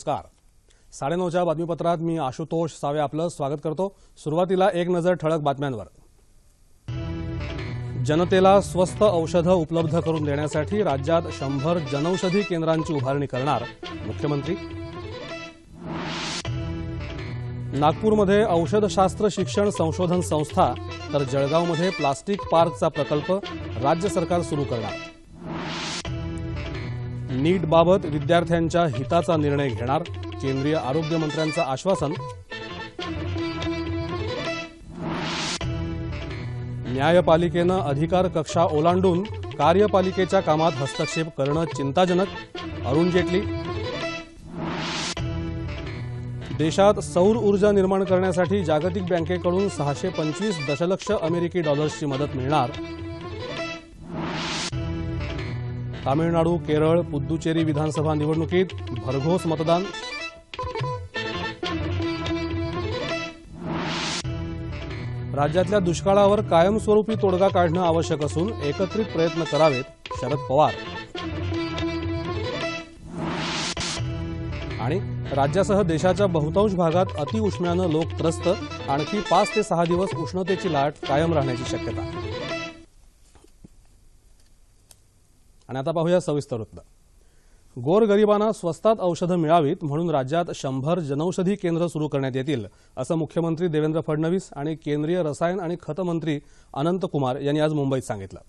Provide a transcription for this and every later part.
नमस्कार साडेनऊच्या बातमीपत्रात मी आशुतोष सावे आपलं स्वागत करतो सुरुवातीला एक नजर ठळक बातम्यांवर जनतेला स्वस्त औषधं उपलब्ध करून देण्यासाठी राज्यात शंभर जनौषधी केंद्रांची उभारणी करणार मुख्यमंत्री नागपूरमध्ये औषधशास्त्र शिक्षण संशोधन संस्था तर जळगावमध्ये प्लास्टिक पार्कचा प्रकल्प राज्य सरकार सुरू करणार नीटबाबत विद्यार्थ्यांच्या हिताचा निर्णय घेणार केंद्रीय आरोग्यमंत्र्यांचं आश्वासन न्यायपालिकेनं अधिकार कक्षा ओलांडून कार्यपालिकेच्या कामात हस्तक्षेप करणं चिंताजनक अरुण जेटली देशात सौर ऊर्जा निर्माण करण्यासाठी जागतिक बँकेकडून सहाशे पंचवीस दशलक्ष अमेरिकी डॉलर्सची मदत मिळणार तामिळनाडू केरळ पुदुचेरी विधानसभा निवडणुकीत भरघोस मतदान राज्यातल्या दुष्काळावर कायमस्वरूपी तोडगा काढणं आवश्यक असून एकत्रित प्रयत्न करावेत शरद पवार आणि राज्यासह देशाच्या बहुतांश भागात अतिउष्म्यानं लोक त्रस्त आणखी पाच ते सहा दिवस उष्णतेची लाट कायम राहण्याची शक्यता आणि आता पाहूया सविस्तर वृत्त गोरगरिबांना स्वस्तात औषधं मिळावीत म्हणून राज्यात शंभर जनौषधी केंद्र सुरू करण्यात येतील असं मुख्यमंत्री देवेंद्र फडणवीस आणि केंद्रीय रसायन आणि मंत्री अनंत कुमार यांनी आज मुंबईत सांगितलं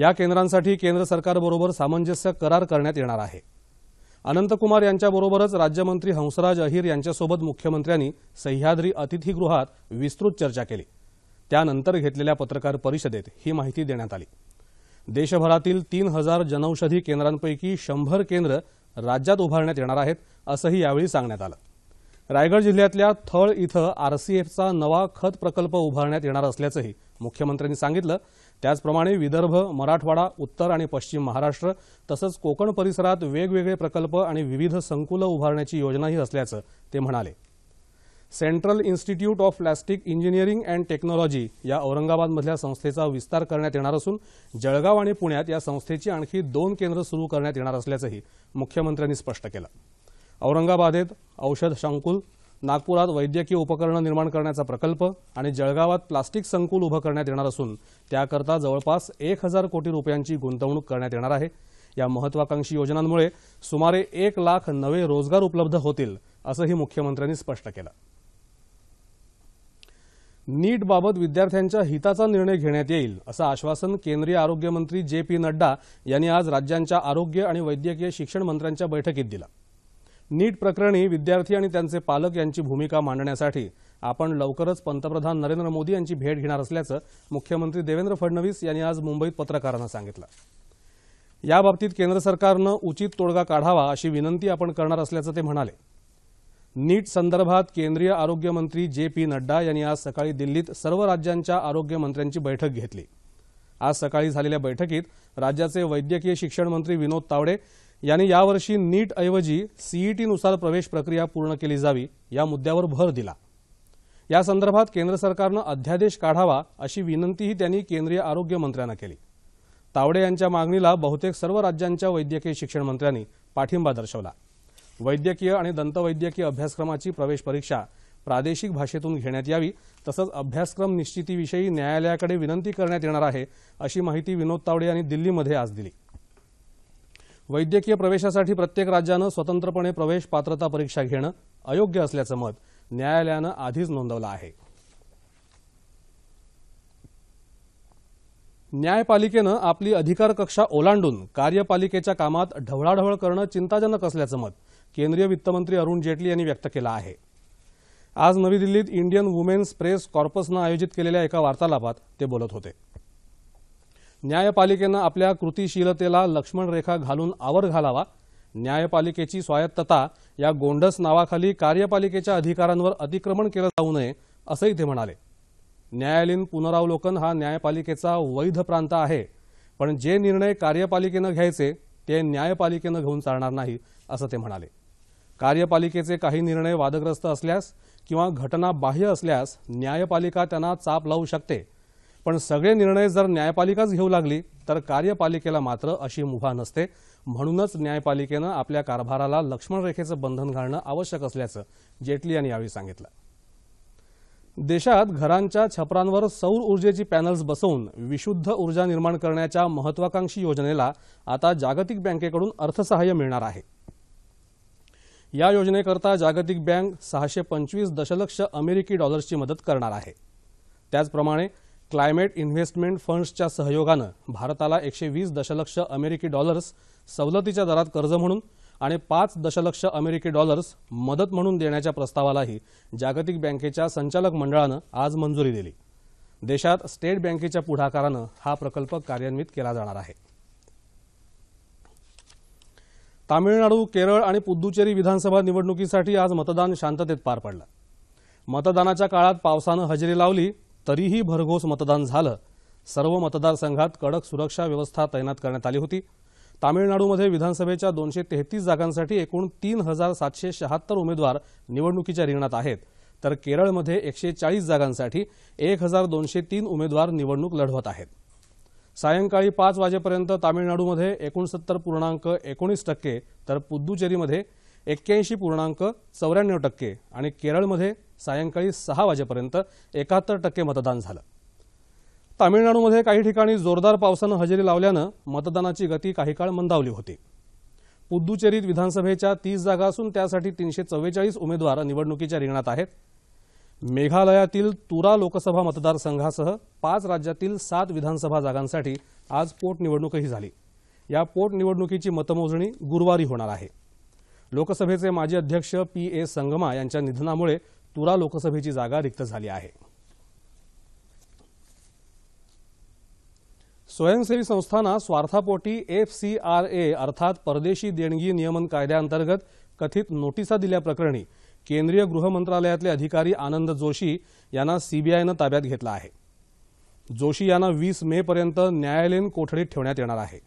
या केंद्रांसाठी केंद्र सरकारबरोबर सामंजस्य करार करण्यात येणार आहे अनंतकुमार यांच्याबरोबरच राज्यमंत्री हंसराज अहिर यांच्यासोबत मुख्यमंत्र्यांनी सह्याद्री अतिथीगृहात विस्तृत चर्चा केली त्यानंतर घेतलेल्या पत्रकार परिषदेत ही माहिती देण्यात आली देशभरातील तीन हजार जनौषधी केंद्रांपैकी शंभर केंद्र राज्यात उभारण्यात येणार आहेत असंही यावेळी सांगण्यात आलं रायगड जिल्ह्यातल्या थळ इथं आरसीएफचा नवा खत प्रकल्प उभारण्यात येणार असल्याचंही मुख्यमंत्र्यांनी सांगितलं त्याचप्रमाणे विदर्भ मराठवाडा उत्तर आणि पश्चिम महाराष्ट्र तसंच कोकण परिसरात वेगवेगळे प्रकल्प आणि विविध संकुलं उभारण्याची योजनाही असल्याचं ते म्हणाले central institute of plastic engineering and technology या औरंगाबादमधल्या संस्थेचा विस्तार करण्यात येणार असून जळगाव आणि पुण्यात या संस्थेची आणखी दोन केंद्र सुरू करण्यात येणार असल्याचंही मुख्यमंत्र्यांनी स्पष्ट केलं औरंगाबादेत औषध संकुल नागपुरात वैद्यकीय उपकरणं निर्माण करण्याचा प्रकल्प आणि जळगावात प्लास्टिक संकुल उभं करण्यात येणार असून त्याकरता जवळपास एक हजार कोटी रुपयांची गुंतवणूक करण्यात येणार आहे या महत्वाकांक्षी योजनांमुळे सुमारे एक लाख नवे रोजगार उपलब्ध होतील असंही मुख्यमंत्र्यांनी स्पष्ट केलं नीटबाबत विद्यार्थ्यांच्या हिताचा निर्णय घेण्यात येईल असं आश्वासन केंद्रीय आरोग्यमंत्री जे पी नड्डा यांनी आज राज्यांच्या आरोग्य आणि वैद्यकीय शिक्षण मंत्र्यांच्या बैठकीत दिला नीट प्रकरणी विद्यार्थी आणि त्यांचे पालक यांची भूमिका मांडण्यासाठी आपण लवकरच पंतप्रधान नरेंद्र मोदी यांची भेट घेणार असल्याचं मुख्यमंत्री देवेंद्र फडणवीस यांनी आज मुंबईत पत्रकारांना सांगितलं याबाबतीत केंद्र सरकारनं उचित तोडगा काढावा अशी विनंती आपण करणार असल्याचं ते म्हणाले नीट संदर्भात केंद्रीय आरोग्यमंत्री जे पी नड्डा यांनी आज सकाळी दिल्लीत सर्व राज्यांच्या आरोग्यमंत्र्यांची बैठक घेतली आज सकाळी झालेल्या बैठकीत राज्याचे वैद्यकीय शिक्षण मंत्री विनोद तावडे यांनी यावर्षी नीटऐवजी सीईटीनुसार प्रवेश प्रक्रिया पूर्ण केली जावी या मुद्द्यावर भर दिला या संदर्भात केंद्र सरकारनं अध्यादेश काढावा अशी विनंतीही त्यांनी केंद्रीय आरोग्यमंत्र्यांना केली तावडे यांच्या मागणीला बहुतेक सर्व राज्यांच्या वैद्यकीय शिक्षण मंत्र्यांनी पाठिंबा दर्शवला वैद्यकीय आणि दंतवैद्यकीय अभ्यासक्रमाची प्रवेश परीक्षा प्रादेशिक भाषेतून घेण्यात यावी तसंच अभ्यासक्रम निश्चितीविषयी न्यायालयाकडे विनंती करण्यात येणार आहे अशी माहिती विनोद तावडे यांनी दिल्लीमध्ये आज दिली वैद्यकीय प्रवेशासाठी प्रत्येक राज्यानं स्वतंत्रपणे प्रवेश पात्रता परीक्षा घेणं अयोग्य असल्याचं मत न्यायालयानं आधीच नोंदवलं आहे न्यायपालिकेनं आपली अधिकार कक्षा ओलांडून कार्यपालिकेच्या कामात ढवळाढवळ करणं चिंताजनक असल्याचं मत केंद्रीय वित्तमंत्री अरुण जेटली यांनी व्यक्त केला आहे आज नवी दिल्लीत इंडियन वुमेन्स प्रेस कॉर्पसनं आयोजित केलेल्या एका वार्तालापात ते बोलत होते न्यायपालिकेनं आपल्या कृतिशीलतेला रेखा घालून आवर घालावा न्यायपालिकेची स्वायत्तता या गोंडस नावाखाली कार्यपालिकेच्या अधिकारांवर अतिक्रमण केलं जाऊ नये असंही ते म्हणाले न्यायालयीन पुनरावलोकन हा न्यायपालिकेचा वैध प्रांत आहे पण जे निर्णय कार्यपालिकेनं घ्यायचे ते न्यायपालिकेनं घेऊन चालणार नाही असं ते म्हणाले कार्यपालिकेचे काही निर्णय वादग्रस्त असल्यास किंवा घटना बाह्य असल्यास न्यायपालिका त्यांना चाप लावू शकते पण सगळे निर्णय जर न्यायपालिकाच घेऊ लागली तर कार्यपालिकेला मात्र अशी मुभा नसते म्हणूनच न्यायपालिकेनं आपल्या कारभाराला लक्ष्मण लक्ष्मणरेखेचं बंधन घालणं आवश्यक असल्याचं जेटली यांनी यावेळी सांगितलं देशात घरांच्या छपरांवर सौर ऊर्जेची पॅनल्स बसवून विशुद्ध ऊर्जा निर्माण करण्याच्या महत्वाकांक्षी योजनेला आता जागतिक बँकेकडून अर्थसहाय्य मिळणार आहे या योजनेकरता जागतिक बँक सहाशे पंचवीस दशलक्ष अमेरिकी डॉलर्सची मदत करणार आहे त्याचप्रमाणे क्लायमेट इन्व्हेस्टमेंट फंड्सच्या सहयोगानं भारताला एकशे वीस दशलक्ष अमेरिकी डॉलर्स सवलतीच्या दरात कर्ज म्हणून आणि पाच दशलक्ष अमेरिकी डॉलर्स मदत म्हणून देण्याच्या प्रस्तावालाही जागतिक बँकेच्या संचालक मंडळानं आज मंजुरी दिली देशात स्टेट बँकेच्या पुढाकारानं हा प्रकल्प कार्यान्वित केला जाणार आहे तामिळनाडू केरळ आणि पुद्दुचेरी विधानसभा निवडणुकीसाठी आज मतदान शांततेत पार पडलं मतदानाच्या काळात पावसानं हजेरी लावली तरीही भरघोस मतदान झालं सर्व मतदारसंघात कडक सुरक्षा व्यवस्था तैनात करण्यात आली होती तामिळनाडूमध्ये विधानसभेच्या दोनशे तेहतीस जागांसाठी एकूण तीन हजार सातशे शहात्तर उमेदवार निवडणुकीच्या रिंगणात आहेत तर केरळमध्ये एकशे चाळीस जागांसाठी एक हजार दोनशे तीन उमेदवार निवडणूक लढवत आहेत सायंकाळी पाच वाजेपर्यंत तामिळनाडूमध्ये एकोणसत्तर पूर्णांक एकोणीस टक्के तर पुद्दुचेरीमध्ये एक्क्याऐंशी पूर्णांक चौऱ्याण्णव टक्के आणि केरळमध्ये सायंकाळी सहा वाजेपर्यंत एकाहत्तर टक्के मतदान झालं तामिळनाडूमध्ये काही ठिकाणी जोरदार पावसानं हजेरी लावल्यानं मतदानाची गती काही काळ मंदावली होती पुद्दुचेरीत विधानसभेच्या तीस जागा असून त्यासाठी तीनशे चव्वेचाळीस उमेदवार निवडणुकीच्या रिंगणात आहेत मेघालयातील तुरा लोकसभा मतदारसंघासह पाच राज्यातील सात विधानसभा जागांसाठी आज पोटनिवडणूकही झाली या पोटनिवडणुकीची मतमोजणी गुरुवारी होणार आहे लोकसभेचे माजी अध्यक्ष पी ए संगमा यांच्या निधनामुळे तुरा लोकसभेची जागा रिक्त झाली आहे स्वयंसेवी संस्थांना स्वार्थापोटी एफ सी आर ए अर्थात परदेशी देणगी नियमन कायद्याअंतर्गत कथित नोटिसा दिल्याप्रकरणी केंद्रीय गृह मंत्रालयातले अधिकारी आनंद जोशी यांना सीबीआयनं ताब्यात घेतला आहे जोशी यांना वीस मे पर्यंत न्यायालयीन कोठडीत ठेवण्यात येणार आहे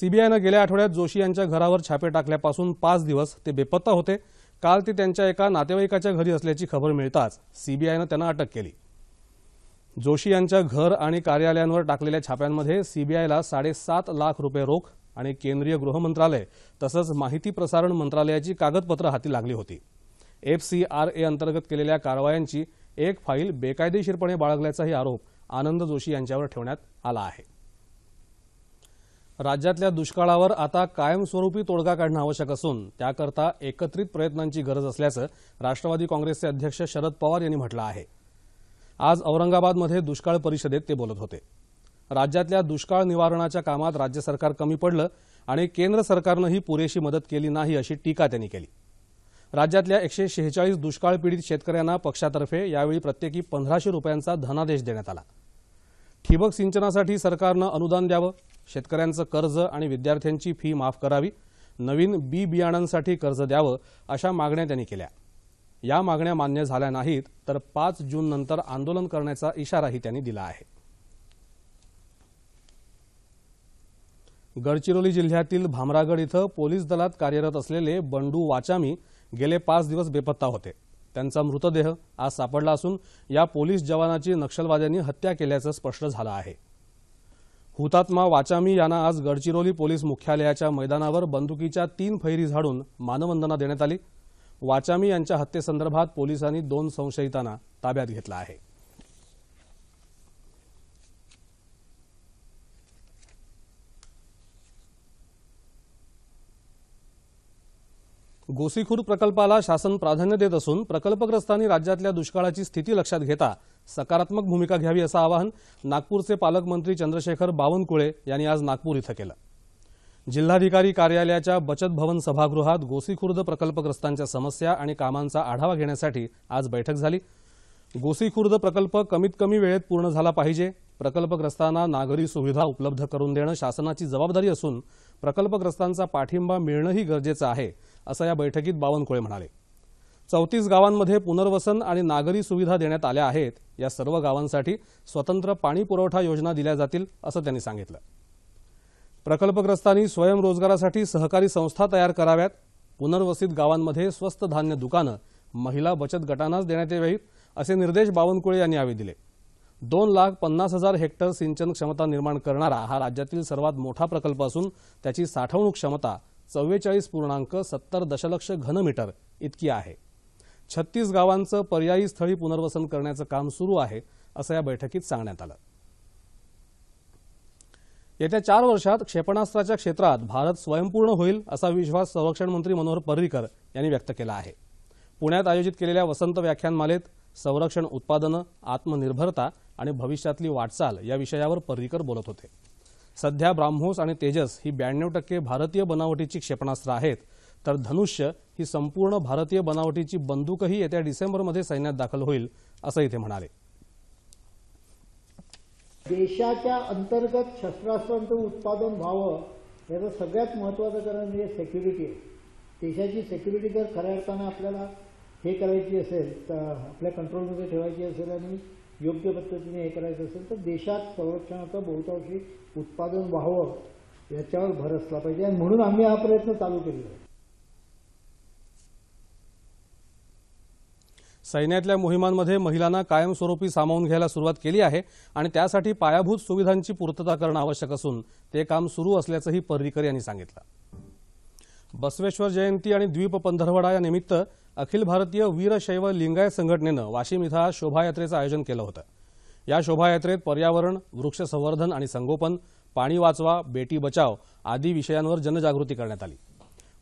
सीबीआयनं गेल्या आठवड्यात जोशी यांच्या घरावर छापे टाकल्यापासून पाच दिवस ते बेपत्ता होते काल ते त्यांच्या एका नातेवाईकाच्या घरी असल्याची खबर मिळताच सीबीआयनं त्यांना अटक केली जोशी यांच्या घर आणि कार्यालयांवर टाकलेल्या छाप्यांमध्ये सीबीआयला साडेसात लाख रुपये रोख आणि केंद्रीय गृह मंत्रालय तसंच माहिती प्रसारण मंत्रालयाची कागदपत्रं हाती लागली होती एफसीआरए अंतर्गत केलेल्या कारवायांची एक फाईल बेकायदेशीरपणे बाळगल्याचाही आरोप आनंद जोशी यांच्यावर ठेवण्यात आला आहे राज्यातल्या दुष्काळावर आता कायमस्वरूपी तोडगा काढणं आवश्यक असून त्याकरता एकत्रित प्रयत्नांची गरज असल्याचं राष्ट्रवादी काँग्रेसचे अध्यक्ष शरद पवार यांनी म्हटलं आहे आज औरंगाबादमध्ये दुष्काळ परिषदेत ते बोलत होते राज्यातल्या दुष्काळ निवारणाच्या कामात राज्य सरकार कमी पडलं आणि केंद्र सरकारनंही पुरेशी मदत केली नाही अशी टीका त्यांनी केली राज्यातल्या एकशे शेहेचाळीस दुष्काळ पीडित शेतकऱ्यांना पक्षातर्फे यावेळी प्रत्येकी पंधराशे रुपयांचा धनादेश देण्यात आला ठिबक सिंचनासाठी सरकारनं अनुदान द्यावं शेतकऱ्यांचं कर्ज आणि विद्यार्थ्यांची फी माफ करावी नवीन बी बियाणांसाठी कर्ज द्यावं अशा मागण्या त्यांनी केल्या या मागण्या मान्य झाल्या नाहीत तर पाच जून नंतर आंदोलन करण्याचा इशाराही त्यांनी दिला आहे गडचिरोली जिल्ह्यातील भामरागड इथं पोलीस दलात कार्यरत असलेले बंडू वाचामी गेले पाच दिवस बेपत्ता होते त्यांचा मृतदेह आज सापडला असून या पोलीस जवानाची नक्षलवाद्यांनी हत्या केल्याचं स्पष्ट झालं आहे हुतात्मा वाचामी यांना आज गडचिरोली पोलीस मुख्यालयाच्या मैदानावर बंदुकीच्या तीन फैरी झाडून मानवंदना देण्यात आली वाचामी यांच्या हत्येसंदर्भात पोलिसांनी दोन संशयितांना ताब्यात घेतला आहे गोसीखुर्द प्रकल्पाला शासन प्राधान्य देत असून प्रकल्पग्रस्तांनी राज्यातल्या दुष्काळाची स्थिती लक्षात घेता सकारात्मक भूमिका घ्यावी असं आवाहन नागपूरचे पालकमंत्री चंद्रशेखर बावनकुळे यांनी आज नागपूर इथं केलं जिल्हाधिकारी कार्यालयाच्या बचत भवन सभागृहात गोसीखुर्द प्रकल्पग्रस्तांच्या समस्या आणि कामांचा आढावा घेण्यासाठी आज बैठक झाली गोसीखुर्द प्रकल्प कमीत कमी वेळेत पूर्ण झाला पाहिजे प्रकल्पग्रस्तांना नागरी सुविधा उपलब्ध करून देणं शासनाची जबाबदारी असून प्रकल्पग्रस्तांचा पाठिंबा मिळणंही गरजेचं आहे असं या बैठकीत बावनकुळे म्हणाले चौतीस गावांमध्ये पुनर्वसन आणि नागरी सुविधा देण्यात आल्या आहेत या सर्व गावांसाठी स्वतंत्र पाणी पुरवठा योजना दिल्या जातील असं त्यांनी सांगितलं प्रकल्पग्रस्तांनी स्वयंरोजगारासाठी सहकारी संस्था तयार कराव्यात पुनर्वसित गावांमध्ये स्वस्त धान्य दुकानं महिला बचत गटांनाच देण्यात यावीत असे निर्देश बावनकुळे यांनी यावेळी दिले दोन लाख पन्नास हजार हेक्टर सिंचन क्षमता निर्माण करणारा हा राज्यातील सर्वात मोठा प्रकल्प असून त्याची साठवणूक क्षमता चव्वेचाळीस पूर्णांक सत्तर दशलक्ष घनमीटर इतकी आहे छत्तीस गावांचं पर्यायी स्थळी पुनर्वसन करण्याचं काम सुरू आहे असं या बैठकीत सांगण्यात आलं येत्या चार वर्षात क्षेपणास्त्राच्या क्षेत्रात भारत स्वयंपूर्ण होईल असा विश्वास संरक्षण मंत्री मनोहर पर्रिकर यांनी व्यक्त केला आहे पुण्यात आयोजित केलेल्या वसंत व्याख्यानमालेत संरक्षण उत्पादनं आत्मनिर्भरता आणि भविष्यातली वाटचाल या विषयावर पर्रिकर बोलत होते सध्या ब्राह्मोस आणि तेजस ही ब्याण्णव टक्के भारतीय बनावटीची क्षेपणास्त्र आहेत तर धनुष्य ही संपूर्ण भारतीय बनावटीची बंदूकही येत्या डिसेंबरमध्ये सैन्यात दाखल होईल असंही ते म्हणाले देशाच्या अंतर्गत शस्त्रास्त्रांचं उत्पादन व्हावं याचं सगळ्यात महत्त्वाचं कारण म्हणजे सेक्युरिटी देशाची सेक्युरिटी जर खऱ्या अर्थानं आपल्याला हे करायची असेल तर आपल्या कंट्रोलमध्ये ठेवायची असेल आणि योग्य पद्धतीने हे करायचं असेल तर देशात संरक्षणाचं बहुतांशी उत्पादन व्हावं याच्यावर भर असला पाहिजे आणि म्हणून आम्ही हा प्रयत्न चालू केलेला आहे सैन्यातल्या मोहिमांमध्ये महिलांना कायमस्वरूपी सामावून घ्यायला सुरुवात केली आहे आणि त्यासाठी पायाभूत सुविधांची पूर्तता करणं आवश्यक असून ते काम सुरू असल्याचंही पर्रिकर यांनी सांगितलं बसवेश्वर जयंती आणि द्वीप पंधरवडा या निमित्त अखिल भारतीय वीरशैव लिंगायत संघटनेनं वाशिम इथं आज शोभायात्रेचं आयोजन केलं होतं या शोभायात्रेत पर्यावरण वृक्ष संवर्धन आणि संगोपन पाणी वाचवा बेटी बचाव आदी विषयांवर जनजागृती करण्यात आली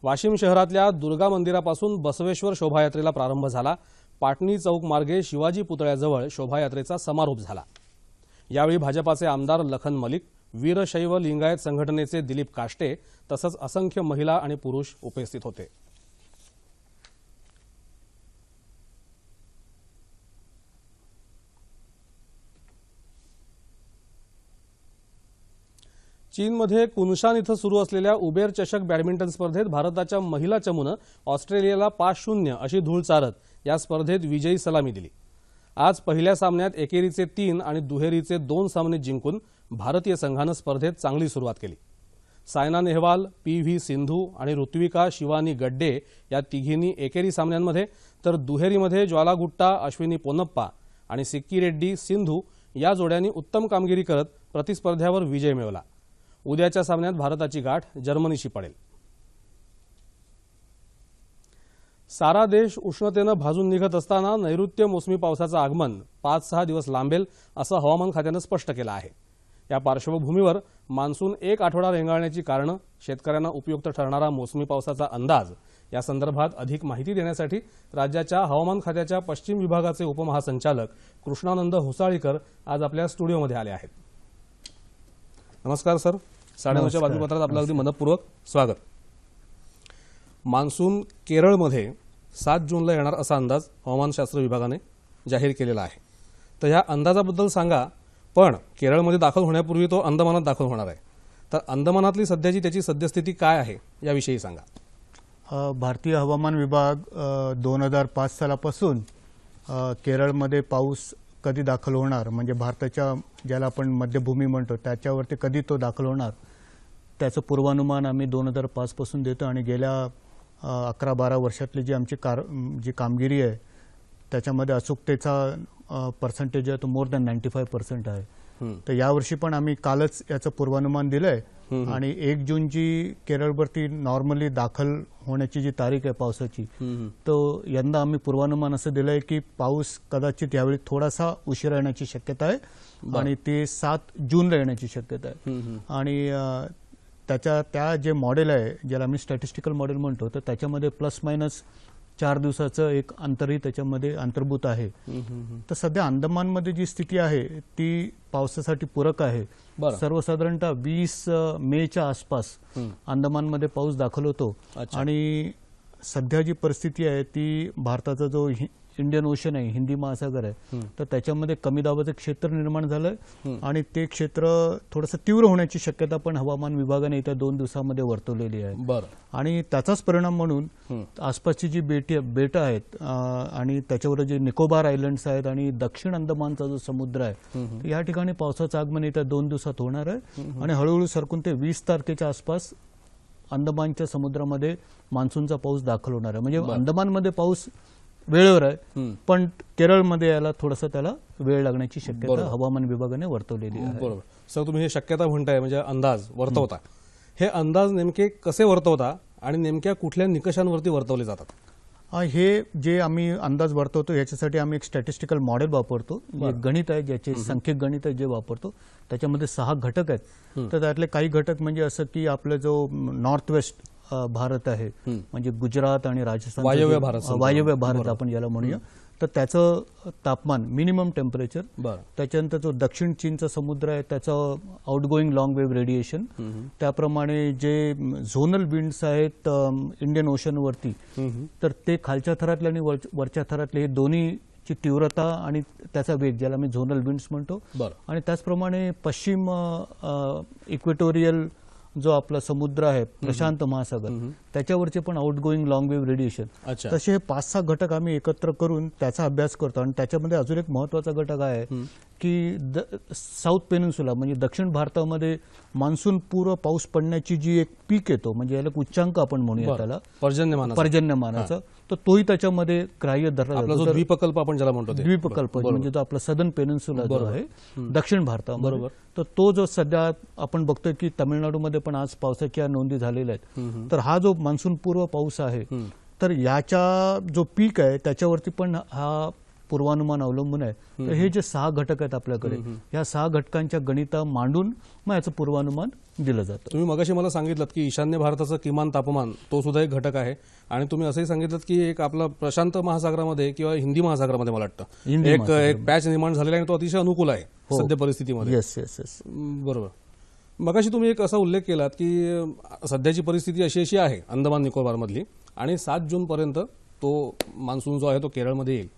वाशिम शहरातल्या दुर्गा मंदिरापासून बसवेश्वर शोभायात्रेला प्रारंभ झाला पाटणी चौक मार्गे शिवाजी पुतळ्याजवळ शोभायात्रेचा समारोप झाला यावेळी भाजपाचे आमदार लखन मलिक वीरशैव लिंगायत संघटनेचे दिलीप काष्टे तसंच असंख्य महिला आणि पुरुष उपस्थित होते चीनमध्ये कुनशान इथं सुरू असलेल्या उबेर चषक बॅडमिंटन स्पर्धेत भारताच्या महिला चमूनं ऑस्ट्रेलियाला पाच शून्य अशी धूळ चारत या स्पर्धेत विजयी सलामी दिली आज पहिल्या सामन्यात एकेरीचे तीन आणि दुहेरीचे दोन सामने जिंकून भारतीय संघानं स्पर्धेत चांगली सुरुवात केली सायना नेहवाल पी व्ही सिंधू आणि ऋत्विका शिवानी गड्डे या तिघींनी एकेरी सामन्यांमध्ये तर दुहेरीमध्ये ज्वाला गुट्टा अश्विनी पोनप्पा आणि सिक्की रेड्डी सिंधू या जोड्यांनी उत्तम कामगिरी करत प्रतिस्पर्ध्यावर विजय मिळवला उद्याच्या सामन्यात भारताची गाठ जर्मनीशी पडेल सारा देश उष्णतेनं भाजून निघत असताना नैऋत्य मोसमी पावसाचं आगमन पाच सहा दिवस लांबेल असं हवामान खात्यानं स्पष्ट केलं आहे या पार्श्वभूमीवर मान्सून एक आठवडा रेंगाळण्याची कारणं शेतकऱ्यांना उपयुक्त ठरणारा मोसमी पावसाचा अंदाज या संदर्भात अधिक माहिती देण्यासाठी राज्याच्या हवामान खात्याच्या पश्चिम विभागाचे उपमहासंचालक कृष्णानंद होसाळीकर आज आपल्या स्टुडिओमध्ये आले आहेत नमस्कार सर साडेनऊच्या बातमीपत्रात आपलं अगदी मनपूर्वक स्वागत मान्सून केरळमध्ये सात जूनला येणार असा अंदाज हवामानशास्त्र विभागाने जाहीर केलेला आहे तर ह्या अंदाजाबद्दल सांगा पण केरळमध्ये दाखल होण्यापूर्वी तो अंदमानात दाखल होणार आहे तर अंदमानातली सध्याची त्याची सद्यस्थिती काय आहे याविषयी सांगा भारतीय हवामान विभाग दोन हजार पाच सालापासून केरळमध्ये पाऊस कधी दाखल होणार म्हणजे भारताच्या ज्याला आपण मध्यभूमी म्हणतो त्याच्यावरती कधी तो दाखल होणार त्याचं पूर्वानुमान आम्ही दोन हजार पाचपासून देतो आणि गेल्या अकरा बारा वर्षातली जी आमची कार जी कामगिरी आहे त्याच्यामध्ये अचूकतेचा पर्सेंटेज आहे तो more than ninety five percent आहे तर यावर्षी पण आम्ही कालच याचं पूर्वानुमान दिलं आहे आणि एक जूनची केरळवरती नॉर्मली दाखल होण्याची जी तारीख आहे पावसाची तो यंदा आम्ही पूर्वानुमान असं दिलं आहे की पाऊस कदाचित यावेळी थोडासा उशीरा येण्याची शक्यता आहे आणि ते सात जूनला येण्याची शक्यता आहे आणि त्याच्या त्या जे मॉडेल आहे ज्याला आम्ही स्टॅटिस्टिकल मॉडेल म्हणतो तर त्याच्यामध्ये प्लस मायनस चार दिवसाचं एक अंतरही त्याच्यामध्ये अंतर्भूत आहे तर सध्या अंदमानमध्ये जी स्थिती आहे ती पावसासाठी पूरक आहे सर्वसाधारणतः वीस मेच्या आसपास अंदमानमध्ये पाऊस दाखल होतो आणि सध्या जी परिस्थिती आहे ती भारताचा जो इंडियन ओशन आहे हिंदी महासागर आहे तर त्याच्यामध्ये कमी दाबाचं क्षेत्र निर्माण झालंय आणि ते क्षेत्र थोडस तीव्र होण्याची शक्यता पण हवामान विभागाने येत्या दोन दिवसामध्ये वर्तवलेली आहे आणि त्याचाच परिणाम म्हणून आसपासची जी बेटी बेट आहेत आणि त्याच्यावर जे निकोबार आयलंड्स आहेत आणि दक्षिण अंदमानचा जो समुद्र आहे या ठिकाणी पावसाचं आगमन येत्या दोन दिवसात होणार आहे आणि हळूहळू सरकून ते वीस तारखेच्या आसपास अंदमानच्या समुद्रामध्ये मान्सूनचा पाऊस दाखल होणार आहे म्हणजे अंदमानमध्ये पाऊस वेळेवर आहे पण केरळमध्ये याला थोडस त्याला वेळ लागण्याची शक्यता हवामान विभागाने वर्तवलेली आहे बरोबर सर तुम्ही हे शक्यता म्हणताय म्हणजे अंदाज वर्तवता हे अंदाज नेमके कसे वर्तवता आणि नेमक्या कुठल्या निकषांवरती वर्तवले जातात हे जे आम्ही अंदाज वर्तवतो याच्यासाठी आम्ही एक स्टॅटिस्टिकल मॉडेल वापरतो एक गणित आहे ज्याचे संख्यिक गणित आहे जे वापरतो त्याच्यामध्ये सहा घटक आहेत तर त्यातले काही घटक म्हणजे असं की आपला जो नॉर्थ वेस्ट भारत आहे म्हणजे गुजरात आणि राजस्थान वायव्य भारत वायव्य भारत आपण याला म्हणूया तर त्याचं तापमान मिनिमम टेम्परेचर त्याच्यानंतर जो दक्षिण चीनचा समुद्र आहे त्याचं आउटगोईंग लॉंग वेव्ह रेडिएशन त्याप्रमाणे जे झोनल विंड्स आहेत इंडियन ओशनवरती तर ते खालच्या थरातले आणि वरच्या थरातले हे दोन्ही ची तीव्रता आणि त्याचा वेग ज्याला मी झोनल विंड्स म्हणतो आणि त्याचप्रमाणे पश्चिम इक्वेटोरियल जो आपला समुद्र आहे प्रशांत महासागर त्याच्यावरचे पण आउटगोईंग लाँग वेव्ह रेडिएशन तसे हे पाच सहा घटक आम्ही एकत्र करून त्याचा अभ्यास करतो आणि त्याच्यामध्ये अजून एक महत्वाचा घटक आहे की साऊथ पेनिन्सुला म्हणजे दक्षिण भारतामध्ये मान्सून पूर्व पाऊस पडण्याची जी एक पीक येतो म्हणजे याला उच्चांक आपण म्हणूया त्याला पर्जन्यमान पर्जन्यमानाचा तर तोही त्याच्यामध्ये ग्राह्य धरला द्विपकल्प आपण ज्याला म्हणतो द्विपकल्प म्हणजे जो आपला सदन पेनन्सुला जो आहे दक्षिण बरोबर तर तो जो सध्या आपण बघतोय की तामिळनाडूमध्ये पण आज पावसाच्या नोंदी झालेल्या आहेत तर हा जो मान्सून पूर्व पाऊस आहे तर याच्या जो पीक आहे त्याच्यावरती पण हा पूर्वानुमान अवलंबून आहे तर हे जे सहा घटक आहेत आपल्याकडे या सहा घटकांच्या गणिता मांडून मग याचं पूर्वानुमान दिलं जातं तुम्ही मगाशी मला सांगितलं की ईशान्य भारताचं किमान तापमान तो सुद्धा एक घटक आहे आणि तुम्ही असंही सांगितलं की एक आपला प्रशांत महासागरामध्ये किंवा हिंदी महासागरामध्ये मला वाटतं एक पॅच निर्माण झालेला आहे तो अतिशय अनुकूल आहे हो. सध्या परिस्थितीमध्ये येस येस येस बरोबर मगाशी तुम्ही एक असा उल्लेख केलात की सध्याची परिस्थिती अशी अशी आहे अंदमान निकोबारमधली आणि सात जूनपर्यंत तो मान्सून जो आहे तो केरळमध्ये येईल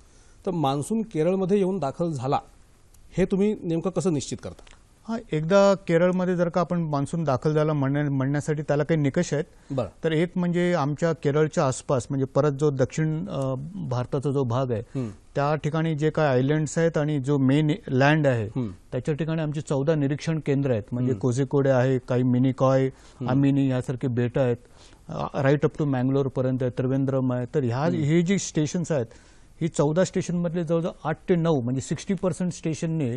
तर मान्सून केरळमध्ये येऊन दाखल झाला हे तुम्ही नेमकं कसं निश्चित करता हा एकदा केरळमध्ये जर का आपण मान्सून दाखल झाला म्हणण्या म्हणण्यासाठी त्याला काही निकष आहेत तर एक म्हणजे आमच्या केरळच्या आसपास म्हणजे परत जो दक्षिण भारताचा जो भाग आहे त्या ठिकाणी जे काय आयलँड्स आहेत आणि जो मेन लँड आहे त्याच्या ठिकाणी आमची चौदा निरीक्षण केंद्र आहेत म्हणजे कोझिकोडे आहे काही मिनिकॉय अमिनी यासारखे बेट आहेत राईट अप टू मँगलोर पर्यंत आहे त्रिवेंद्रम आहे तर ह्या हे जी स्टेशन्स आहेत ही चौदा स्टेशनमधले जवळजवळ आठ ते नऊ म्हणजे सिक्स्टी पर्सेंट स्टेशनने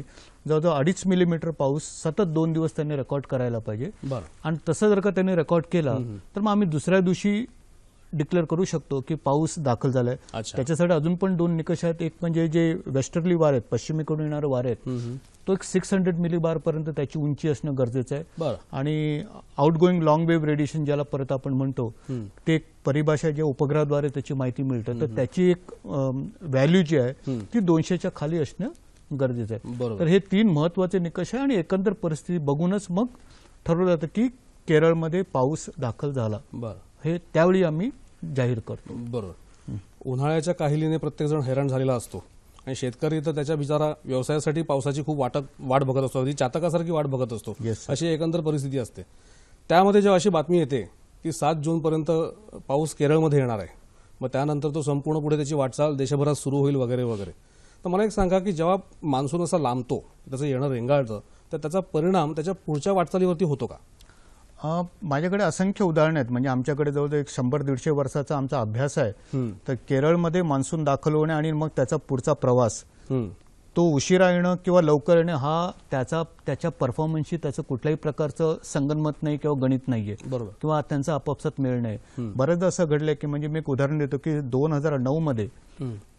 जवळजवळ अडीच मिलीमीटर पाऊस सतत दोन दिवस त्यांनी रेकॉर्ड करायला पाहिजे आणि तसं जर का त्यांनी रेकॉर्ड केला तर मग आम्ही दुसऱ्या दिवशी डिक्लेअर करू शकतो की पाऊस दाखल झालाय त्याच्यासाठी अजून पण दोन निकष आहेत एक म्हणजे जे वेस्टर्ली वार आहेत पश्चिमेकडून येणारे वार आहेत तो एक सिक्स हंड्रेड मिली बार पर्यंत त्याची उंची असणं गरजेचं आहे आणि outgoing long wave radiation ज्याला परत आपण म्हणतो ते परिभाषा ज्या उपग्रहाद्वारे त्याची माहिती मिळते तर त्याची एक व्हॅल्यू जी आहे ती दोनशेच्या खाली असणं गरजेचं आहे तर हे तीन महत्वाचे निकष आहे आणि एकंदर परिस्थिती बघूनच मग ठरवलं जातं की केरळमध्ये पाऊस दाखल झाला हे त्यावेळी आम्ही जाहीर करतो बरोबर उन्हाळ्याच्या काहिलीने प्रत्येकजण हैराण झालेला असतो आणि शेतकरी तर त्याच्या बिचारा व्यवसायासाठी पावसाची खूप वाटक वाट बघत असतो अगदी चातकासारखी वाट बघत असतो अशी एकंदर परिस्थिती असते त्यामध्ये जेव्हा अशी बातमी येते की सात जूनपर्यंत पाऊस केरळमध्ये येणार आहे मग त्यानंतर तो संपूर्ण पुढे त्याची वाटचाल देशभरात सुरू होईल वगैरे वगैरे तर मला एक सांगा की जेव्हा मान्सून असा लांबतो त्याचं येणं रेंगाळतं तर त्याचा परिणाम त्याच्या पुढच्या वाटचालीवरती होतो का माझ्याकडे असंख्य उदाहरणं आहेत म्हणजे आमच्याकडे जवळजवळ एक शंभर दीडशे वर्षाचा आमचा अभ्यास आहे तर केरळमध्ये मान्सून दाखल होणे आणि मग त्याचा पुढचा प्रवास तो उशिरा येणं किंवा लवकर येणं हा त्याचा त्याच्या परफॉर्मन्सशी त्याचं कुठल्याही प्रकारचं संगनमत नाही किंवा गणित नाहीये बरोबर किंवा त्यांचा आपापसात मेळ नाही बरंच असं घडलंय की म्हणजे मी एक उदाहरण देतो की दोन हजार नऊ मध्ये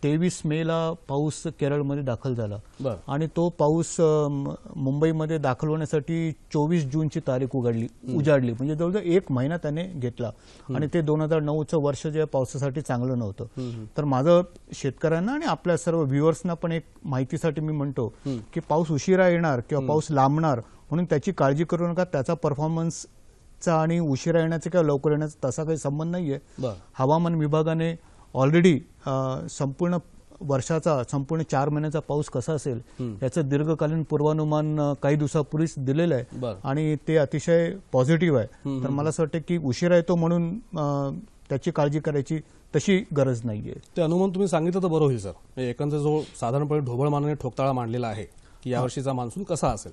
तेवीस मे ला पाऊस केरळमध्ये दाखल झाला आणि तो पाऊस मुंबईमध्ये दाखल होण्यासाठी चोवीस जूनची तारीख उघडली उजाडली म्हणजे जवळजवळ एक महिना त्याने घेतला आणि ते दोन हजार नऊचं वर्ष जे पावसासाठी चांगलं नव्हतं तर माझं शेतकऱ्यांना आणि आपल्या सर्व व्ह्युअर्सना पण एक माहितीसाठी मी म्हणतो की पाऊस उशिरा येणार किंवा पाऊस लांबणार म्हणून त्याची काळजी करू नका त्याचा परफॉर्मन्सचा आणि उशिरा येण्याचा किंवा लवकर येण्याचा तसा काही संबंध नाही आहे हवामान विभागाने ऑलरेडी संपूर्ण वर्षाचा संपूर्ण चार महिन्याचा पाऊस कसा असेल याचं दीर्घकालीन पूर्वानुमान काही दिवसापूर्वीच दिलेलं आहे आणि ते अतिशय पॉझिटिव्ह आहे तर मला असं वाटतं की उशिरा येतो म्हणून त्याची काळजी करायची तशी गरज नाहीये ते अनुमान तुम्ही सांगितलं तर बरोबर सर म्हणजे एकंदर जो साधारणपणे ढोबळ मानाने ठोकताळा मांडलेला आहे या वर्षीचा मान्सून कसा असेल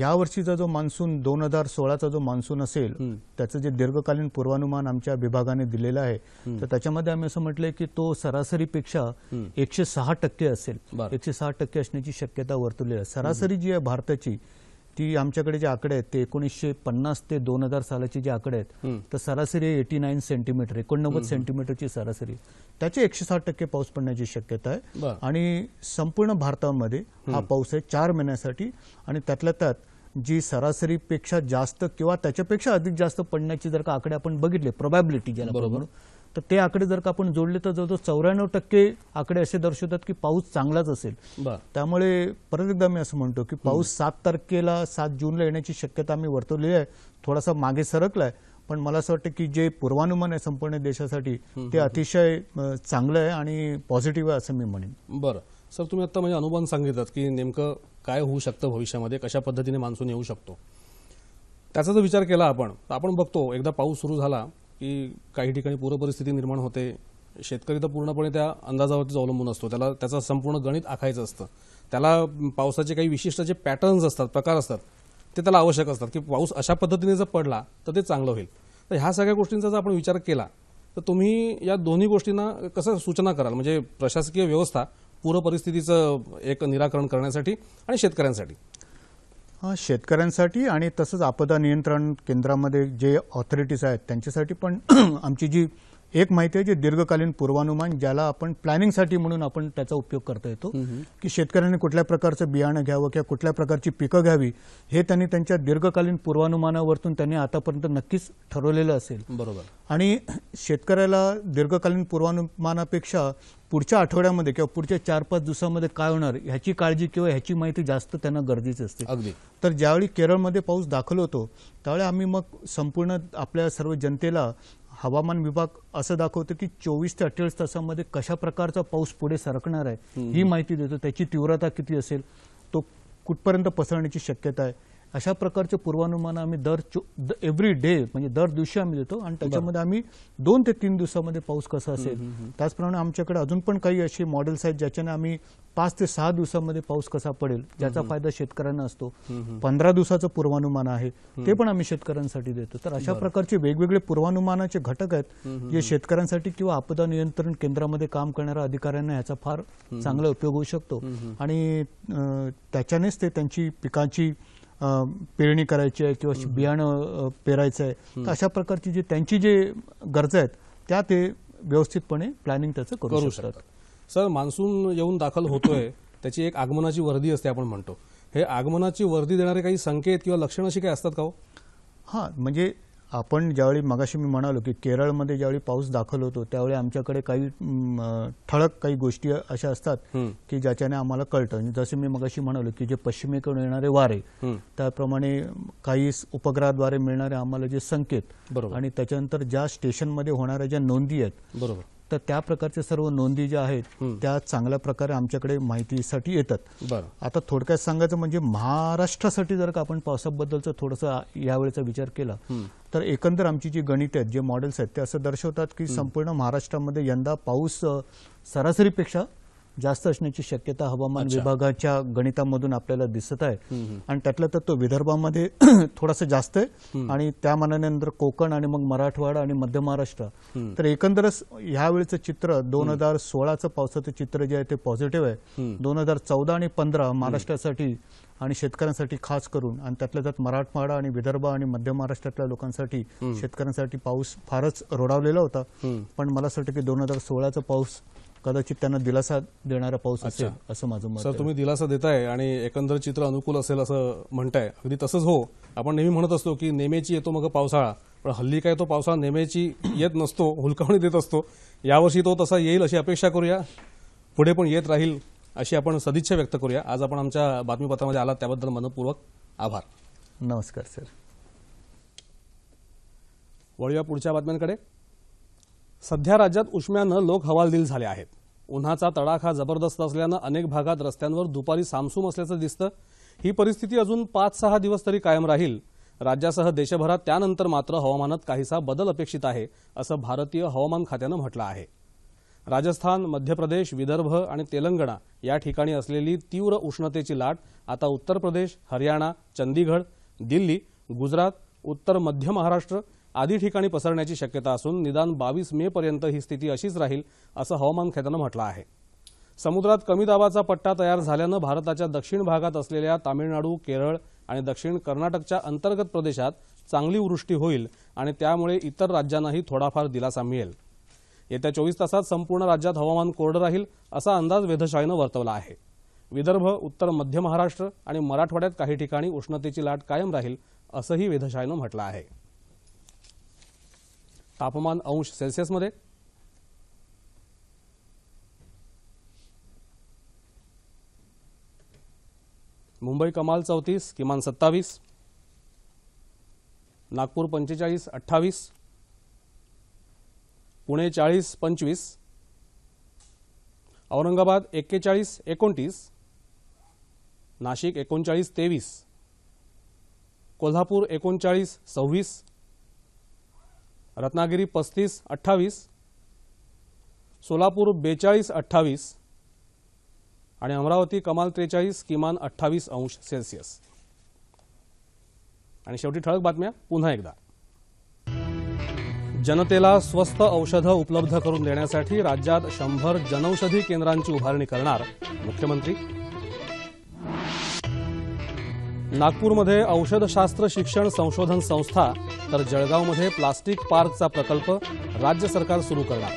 यावर्षीचा जो मान्सून दोन हजार सोळाचा जो मान्सून असेल त्याचं जे दीर्घकालीन पूर्वानुमान आमच्या विभागाने दिलेलं आहे तर त्याच्यामध्ये आम्ही असं म्हटलंय की तो सरासरीपेक्षा एकशे सहा टक्के असेल एकशे सहा टक्के असण्याची शक्यता वर्तवली आहे सरासरी जी आहे भारताची ती आमच्याकडे जे आकडे आहेत ते एकोणीसशे पन्नास ते दोन हजार सालाचे जे आकडे आहेत तर सरासरी एटी नाईन सेंटीमीटर एकोणनव्वद सेंटीमीटरची सरासरी त्याचे एकशे साठ टक्के पाऊस पडण्याची शक्यता आहे आणि संपूर्ण भारतामध्ये हा पाऊस आहे चार महिन्यासाठी आणि त्यातल्या त्यात जी सरासरीपेक्षा जास्त किंवा त्याच्यापेक्षा अधिक जास्त पडण्याची जर का आकडे आपण बघितले प्रोबॅबिलिटी ज्याला बरोबर तर ते आकडे जर का आपण जोडले तर जवळजवळ चौऱ्याण्णव टक्के आकडे असे दर्शवतात की पाऊस चांगलाच असेल त्यामुळे परत एकदा मी असं म्हणतो की पाऊस सात तारखेला सात जूनला येण्याची शक्यता आम्ही वर्तवली आहे थोडासा मागे सरकलाय पण मला असं वाटतं की जे पूर्वानुमान आहे संपूर्ण देशासाठी ते अतिशय चांगलं आहे आणि पॉझिटिव्ह आहे असं मी म्हणेन बरं सर तुम्ही आता म्हणजे अनुमान सांगितलं की नेमकं काय होऊ शकतं भविष्यामध्ये कशा पद्धतीने मान्सून येऊ शकतो त्याचा जर विचार केला आपण आपण बघतो एकदा पाऊस सुरू झाला की काही ठिकाणी पूरपरिस्थिती निर्माण होते शेतकरी तर पूर्णपणे त्या अंदाजावरतीच अवलंबून असतो त्याला त्याचं संपूर्ण गणित आखायचं असतं त्याला पावसाचे काही विशिष्ट जे पॅटर्न्स असतात प्रकार असतात ते त्याला आवश्यक असतात की पाऊस अशा पद्धतीने जर पडला तर ते चांगलं होईल तर ह्या सगळ्या गोष्टींचा जर आपण विचार केला तर तुम्ही या दोन्ही गोष्टींना कसं सूचना कराल म्हणजे प्रशासकीय व्यवस्था पूरपरिस्थितीचं एक निराकरण करण्यासाठी आणि शेतकऱ्यांसाठी शेतकऱ्यांसाठी आणि तसंच आपदा नियंत्रण केंद्रामध्ये जे ऑथॉरिटीज आहेत त्यांच्यासाठी पण आमची जी एक माहिती आहे जे दीर्घकालीन पूर्वानुमान ज्याला आपण प्लॅनिंगसाठी म्हणून आपण त्याचा उपयोग करता येतो की शेतकऱ्यांनी कुठल्या प्रकारचं बियाणं घ्यावं किंवा कुठल्या प्रकारची पिकं घ्यावी हे त्यांनी त्यांच्या दीर्घकालीन पूर्वानुमानावरतून त्यांनी आतापर्यंत नक्कीच ठरवलेलं असेल बरोबर आणि शेतकऱ्याला दीर्घकालीन पूर्वानुमानापेक्षा पुढच्या आठवड्यामध्ये किंवा पुढच्या चार पाच दिवसामध्ये काय होणार ह्याची काळजी किंवा ह्याची माहिती जास्त त्यांना गरजेची असते अगदी तर ज्यावेळी केरळमध्ये पाऊस दाखल होतो त्यावेळी आम्ही मग संपूर्ण आपल्या सर्व जनतेला हवामान विभाग असं दाखवतो की चोवीस ते अठ्ठेचाळीस तासांमध्ये कशा प्रकारचा पाऊस पुढे सरकणार आहे ही माहिती देतो त्याची तीव्रता किती असेल तो कुठपर्यंत पसरण्याची शक्यता आहे अशा प्रकारचे पूर्वानुमान आम्ही दर एव्हरी डे म्हणजे दर दिवशी आम्ही देतो आणि त्याच्यामध्ये आम्ही दोन ते तीन दिवसामध्ये पाऊस कसा असेल त्याचप्रमाणे आमच्याकडे अजून पण काही असे मॉडेल्स आहेत ज्याच्याने आम्ही पाच ते सहा दिवसामध्ये पाऊस कसा पडेल ज्याचा फायदा शेतकऱ्यांना असतो पंधरा दिवसाचं पूर्वानुमान आहे ते पण आम्ही शेतकऱ्यांसाठी देतो तर अशा प्रकारचे वेगवेगळे पूर्वानुमानाचे घटक आहेत जे शेतकऱ्यांसाठी किंवा आपदा नियंत्रण केंद्रामध्ये काम करणाऱ्या अधिकाऱ्यांना याचा फार चांगला उपयोग होऊ शकतो आणि त्याच्यानेच ते त्यांची पिकांची पेरणी करायची आहे किंवा बियाणं पेरायचं आहे तर अशा प्रकारची जी त्यांची जे गरजा आहेत त्या ते व्यवस्थितपणे प्लॅनिंग त्याचं करू शकतात सर मान्सून येऊन दाखल होतोय त्याची एक आगमनाची वर्दी असते आपण म्हणतो हे आगमनाची वर्दी देणारे काही संकेत किंवा लक्षण अशी काही असतात का हो हां म्हणजे आपण ज्यावेळी मगाशी मी म्हणालो की केरळमध्ये ज्यावेळी पाऊस दाखल होतो त्यावेळी आमच्याकडे काही ठळक काही गोष्टी अशा असतात की ज्याच्याने आम्हाला कळतं जसं मी मगाशी म्हणालो की जे पश्चिमेकडून येणारे वारे त्याप्रमाणे काही उपग्रहाद्वारे मिळणारे आम्हाला जे संकेत आणि त्याच्यानंतर ज्या स्टेशनमध्ये होणाऱ्या ज्या नोंदी आहेत बरोबर तर त्या प्रकारच्या सर्व नोंदी ज्या आहेत त्या चांगल्या प्रकारे आमच्याकडे माहितीसाठी येतात आता थोडक्यात सांगायचं म्हणजे महाराष्ट्रासाठी जर का आपण पावसाबद्दलचा थोडासा यावेळेचा विचार केला तर एकंदर आमची जी गणित आहेत जे मॉडेल्स आहेत ते असं दर्शवतात की संपूर्ण महाराष्ट्रामध्ये यंदा पाऊस सरासरीपेक्षा जास्त असण्याची शक्यता हवामान विभागाच्या गणितामधून आपल्याला दिसत आहे आणि त्यातलं तर तो विदर्भामध्ये थोडासा जास्त आहे आणि त्या मानानंतर कोकण आणि मग मराठवाडा आणि मध्य महाराष्ट्र तर एकंदरच यावेळेचं चित्र दोन हजार सोळाचं पावसाचं चित्र जे आहे ते पॉझिटिव्ह आहे दोन हजार चौदा आणि पंधरा महाराष्ट्रासाठी आणि शेतकऱ्यांसाठी खास करून आणि त्यातल्या त्यात मराठवाडा आणि विदर्भ आणि मध्य महाराष्ट्रातल्या लोकांसाठी शेतकऱ्यांसाठी पाऊस फारच रोडावलेला होता पण मला असं वाटतं की दोन हजार सोळाचा पाऊस कदाचित त्यांना दिलासा देणारा पाऊस असेल असं माझं मत सर तुम्ही दिलासा देताय आणि एकंदर चित्र अनुकूल असेल असं म्हणताय अगदी तसंच हो आपण नेहमी म्हणत असतो की नेमेची येतो मग पावसाळा पण हल्ली काय तो पावसाळा नेमेची येत नसतो हुलकावणी देत असतो यावर्षी तो तसा येईल अशी अपेक्षा करूया पुढे पण येत राहील अशी आपण सदिच्छा व्यक्त करूया आज आपण आमच्या बातमीपत्रामध्ये आलात त्याबद्दल मनपूर्वक आभार नमस्कार सर वळूया पुढच्या बातम्यांकडे सध्या राज्यात उष्म्यानं लोक हवालदिल झाले आहेत उन्हाचा तडाखा जबरदस्त असल्यानं अनेक भागात रस्त्यांवर दुपारी सामसूम असल्याचं दिसतं ही परिस्थिती अजून पाच सहा दिवस तरी कायम राहील राज्यासह देशभरात त्यानंतर मात्र हवामानात काहीसा बदल अपेक्षित आहे असं भारतीय हवामान खात्यानं म्हटलं आहे राजस्थान मध्य प्रदेश विदर्भ आणि तेलंगणा या ठिकाणी असलेली तीव्र उष्णतेची लाट आता उत्तर प्रदेश हरियाणा चंदीगड दिल्ली गुजरात उत्तर मध्य महाराष्ट्र आदी ठिकाणी पसरण्याची शक्यता असून निदान बावीस मे पर्यंत ही स्थिती अशीच राहील असं हवामान खात्यानं म्हटलं आहे समुद्रात कमी दाबाचा पट्टा तयार झाल्यानं भारताच्या दक्षिण भागात असलेल्या तामिळनाडू केरळ आणि दक्षिण कर्नाटकच्या अंतर्गत प्रदेशात चांगली वृष्टी होईल आणि त्यामुळे इतर राज्यांनाही थोडाफार दिलासा मिळेल येत्या चोवीस तासात संपूर्ण राज्यात हवामान कोरडं राहील असा अंदाज वेधशाळेनं वर्तवला आहे विदर्भ उत्तर मध्य महाराष्ट्र आणि मराठवाड्यात काही ठिकाणी उष्णतेची लाट कायम राहील असंही वेधशाळेनं म्हटलं आहे तापमान अंश सेल्सिअसमध्ये मुंबई कमाल चौतीस किमान सत्तावीस नागपूर पंचेचाळीस अठ्ठावीस पुणे चाळीस पंचवीस औरंगाबाद एक्केचाळीस एकोणतीस नाशिक एकोणचाळीस तेवीस कोल्हापूर एकोणचाळीस सव्वीस रत्नागिरी पस्तीस अठ्ठावीस सोलापूर बेचाळीस अठ्ठावीस आणि अमरावती कमाल त्रेचाळीस किमान अठ्ठावीस अंश सेल्सिअस आणि शेवटी ठळक बातम्या पुन्हा एकदा जनतेला स्वस्त औषधं उपलब्ध करून देण्यासाठी राज्यात शंभर जनौषधी केंद्रांची उभारणी करणार मुख्यमंत्री नागपूरमध्ये औषधशास्त्र शिक्षण संशोधन संस्था तर जळगावमध्ये प्लास्टिक पार्कचा प्रकल्प राज्य सरकार सुरू करणार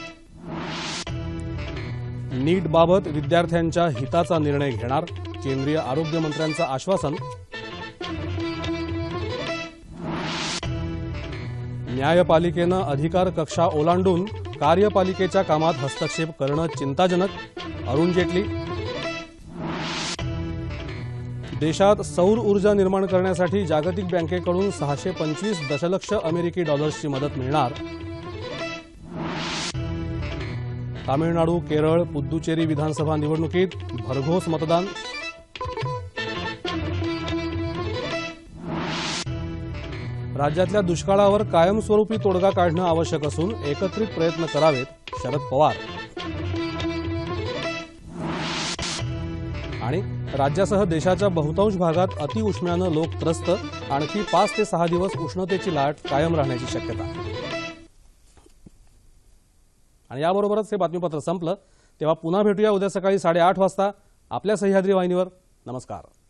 नीटबाबत विद्यार्थ्यांच्या हिताचा निर्णय घेणार केंद्रीय आरोग्य आश्वासन न्यायपालिकेनं अधिकार कक्षा ओलांडून कार्यपालिकेच्या कामात हस्तक्षेप करणं चिंताजनक अरुण जेटली देशात सौर ऊर्जा निर्माण करण्यासाठी जागतिक बँकेकडून सहाशे पंचवीस दशलक्ष अमेरिकी डॉलर्सची मदत मिळणार तामिळनाडू केरळ पुद्दुचेरी विधानसभा निवडणुकीत भरघोस मतदान राज्यातल्या दुष्काळावर कायमस्वरूपी तोडगा काढणं आवश्यक असून एकत्रित प्रयत्न करावेत शरद पवार आणि राज्यासह देशाच्या बहुतांश भागात अतिउष्म्यानं लोक त्रस्त आणखी पाच ते सहा दिवस उष्णतेची लाट कायम राहण्याची शक्यता आणि याबरोबरच हे बातमीपत्र संपलं तेव्हा पुन्हा भेटूया उद्या सकाळी साडेआठ वाजता आपल्या सह्याद्री वाहिनीवर नमस्कार